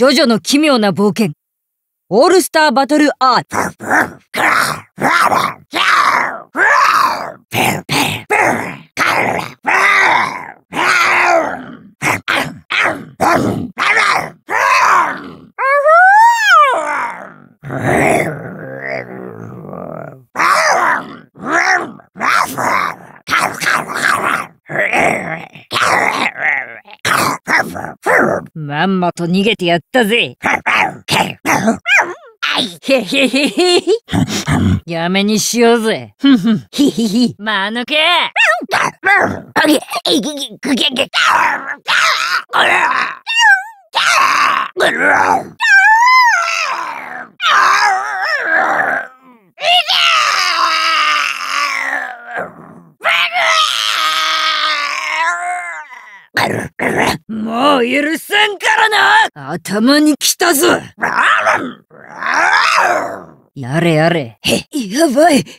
ジョジョの奇妙な冒険。オールスターバトルアート。まんまと逃げてやったぜ。へへへへやめにしようぜ。ふふひひひ。まぬけもう許せんからな頭に来たぞやれやれ。へ、やばい。く、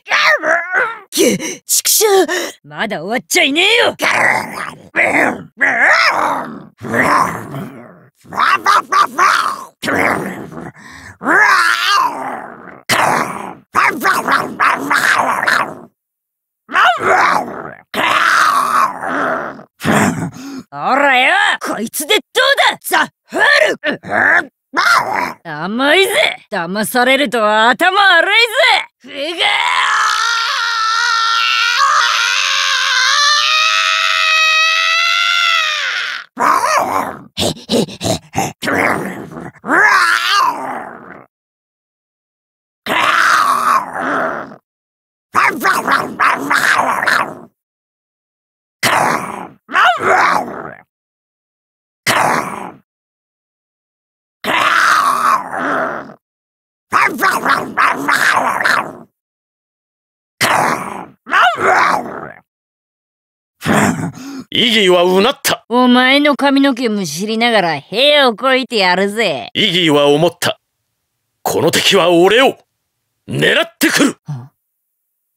畜生まだ終わっちゃいねえよ甘いぜ騙されるとは頭悪いぜふがーイギーはうなったお前の髪の毛むしりながら部屋をこいてやるぜイギーは思ったこの敵は俺を狙ってくる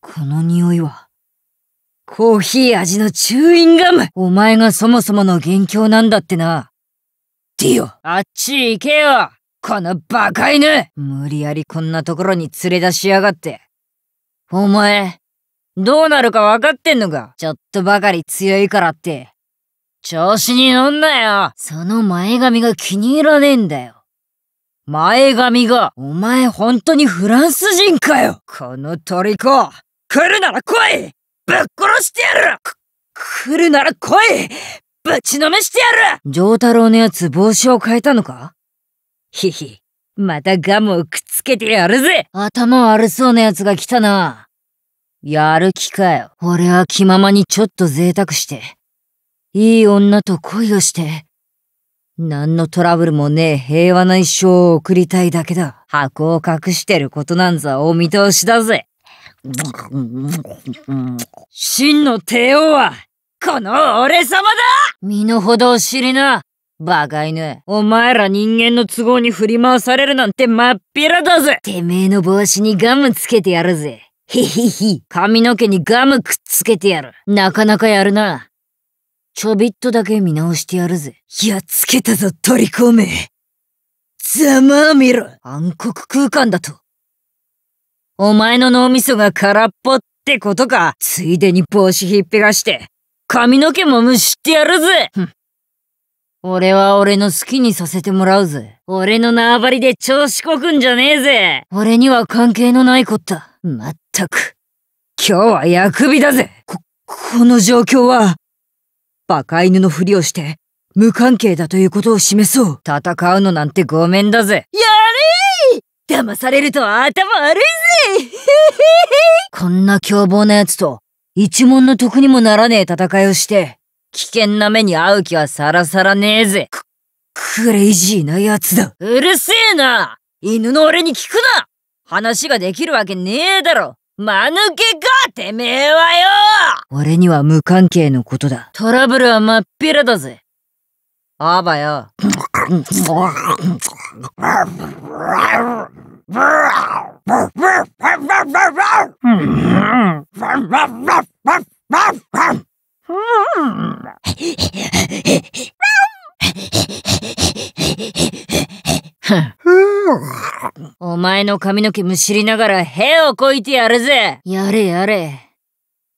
この匂いはコーヒー味のチューインガムお前がそもそもの元凶なんだってなディオあっち行けよこのバカ犬無理やりこんなところに連れ出しやがってお前どうなるか分かってんのかちょっとばかり強いからって。調子に乗んなよその前髪が気に入らねえんだよ。前髪が、お前本当にフランス人かよこの虜来るなら来いぶっ殺してやる来るなら来いぶちのめしてやる上太郎のやつ帽子を変えたのかひひ、またガムをくっつけてやるぜ頭悪そうなやつが来たな。やる気かよ。俺は気ままにちょっと贅沢して、いい女と恋をして、何のトラブルもねえ平和な一生を送りたいだけだ。箱を隠してることなんざお見通しだぜ。真の帝王は、この俺様だ身の程を知りな。バカ犬、お前ら人間の都合に振り回されるなんてまっぴらだぜ。てめえの帽子にガムつけてやるぜ。ひひひ、髪の毛にガムくっつけてやる。なかなかやるな。ちょびっとだけ見直してやるぜ。やっつけたぞ、取り込め。ざまあみろ。暗黒空間だと。お前の脳みそが空っぽってことか。ついでに帽子ひっぺがして、髪の毛もむしってやるぜ。俺は俺の好きにさせてもらうぜ。俺の縄張りで調子こくんじゃねえぜ。俺には関係のないこった。まっったく、今日は薬味だぜこ、この状況は、バカ犬のふりをして、無関係だということを示そう。戦うのなんてごめんだぜ。やれ騙されると頭悪いぜ こんな凶暴な奴と、一文の得にもならねえ戦いをして、危険な目に遭う気はさらさらねえぜ。ク、クレイジーな奴だ。うるせえな犬の俺に聞くな話ができるわけねえだろ間抜けかてめえはよ俺には無関係のことだ。トラブルは真っ平だぜ。あばよ。お前の髪の毛むしりながら屁をこいてやるぜやれやれ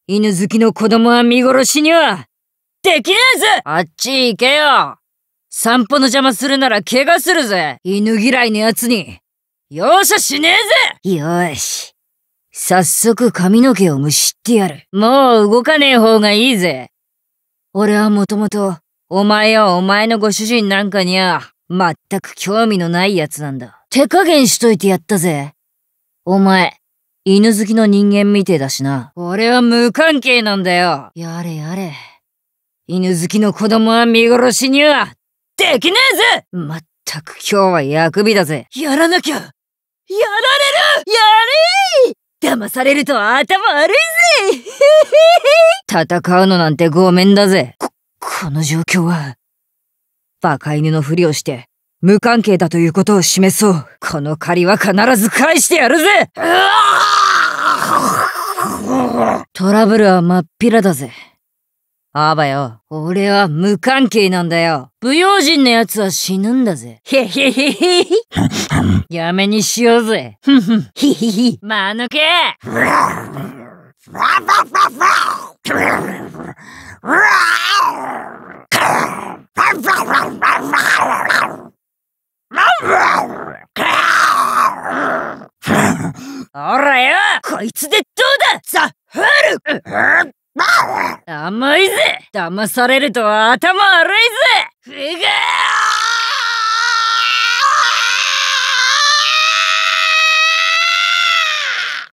犬好きの子供は見殺しにはできねえぜあっち行けよ散歩の邪魔するなら怪我するぜ犬嫌いの奴に容赦しねえぜよし早速髪の毛をむしってやるもう動かねえ方がいいぜ俺はもともとお前やお前のご主人なんかには全く興味のないやつなんだ手加減しといてやったぜ。お前、犬好きの人間みてえだしな。俺は無関係なんだよ。やれやれ。犬好きの子供は見殺しには、できねえぜまったく今日は薬日だぜ。やらなきゃやられるやれー騙されると頭悪いぜ 戦うのなんてごめんだぜ。こ、この状況は、馬鹿犬のふりをして、無関係だということを示そう。この借りは必ず返してやるぜトラブルは真っ平だぜ。あばよ、俺は無関係なんだよ。不用心な奴は死ぬんだぜ。へへへへへ。やめにしようぜ。ふふ。ひひひ。まぬけ。甘いぜ騙されるとは頭悪いぜふがー